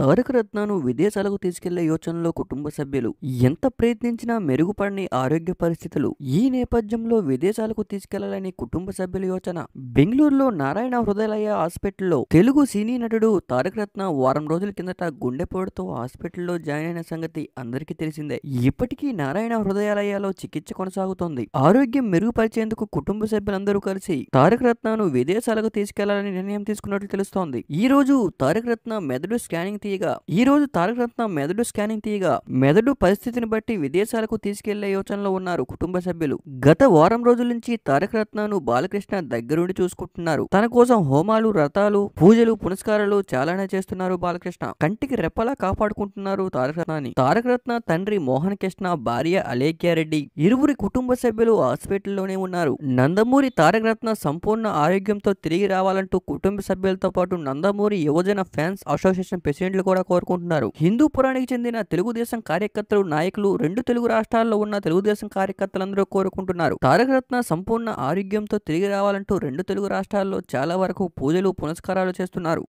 తారక రత్నాను విదేశాలకు తీసుకెళ్లే యోచనలో కుటుంబ సభ్యులు ఎంత ప్రయత్నించినా మెరుగుపడని ఆరోగ్య పరిస్థితులు ఈ నేపథ్యంలో విదేశాలకు తీసుకెళ్లాలని కుటుంబ సభ్యుల యోచన బెంగళూరులో నారాయణ హృదయాలయ హాస్పిటల్లో తెలుగు సినీ నటుడు తారక రత్న వారం రోజుల కిందట గుండెపోటుతో హాస్పిటల్లో జాయిన్ అయిన సంగతి అందరికీ తెలిసిందే ఇప్పటికీ నారాయణ హృదయాలయాలో చికిత్స కొనసాగుతోంది ఆరోగ్యం మెరుగుపరిచేందుకు కుటుంబ సభ్యులందరూ కలిసి తారక రత్నాను విదేశాలకు తీసుకెళ్లాలని నిర్ణయం తీసుకున్నట్లు తెలుస్తోంది ఈ రోజు తారక రత్న మెదడు స్కానింగ్ తీయగా ఈ రోజు తారక రత్న మెదడు స్కానింగ్ తీయగా మెదడు పరిస్థితిని బట్టి విదేశాలకు తీసుకెళ్లే యోచనలో ఉన్నారు కుటుంబ సభ్యులు గత వారం రోజుల నుంచి తారక రత్నను బాలకృష్ణ దగ్గరుండి చూసుకుంటున్నారు తన కోసం హోమాలు రథాలు పూజలు పునస్కారాలు చాలానే చేస్తున్నారు బాలకృష్ణ కంటికి రెప్పలా కాపాడుకుంటున్నారు తారక రత్నాన్ని తారక రత్న తండ్రి మోహన్ కృష్ణ భార్య అలేక్యారెడ్డి ఇరువురి కుటుంబ సభ్యులు హాస్పిటల్లోనే ఉన్నారు నందమూరి తారక రత్న సంపూర్ణ ఆరోగ్యంతో తిరిగి రావాలంటూ కుటుంబ సభ్యులతో పాటు నందమూరి యువజన ఫ్యాన్స్ అసోసియేషన్ ప్రెసిడెంట్ గవర్నమెంట్లు కూడా కోరుకుంటున్నారు హిందూ పురానికి చెందిన తెలుగుదేశం కార్యకర్తలు నాయకులు రెండు తెలుగు రాష్ట్రాల్లో ఉన్న తెలుగుదేశం కార్యకర్తలందరూ కోరుకుంటున్నారు తారకరత్న సంపూర్ణ ఆరోగ్యంతో తిరిగి రావాలంటూ రెండు తెలుగు రాష్ట్రాల్లో చాలా వరకు పూజలు పునస్కారాలు చేస్తున్నారు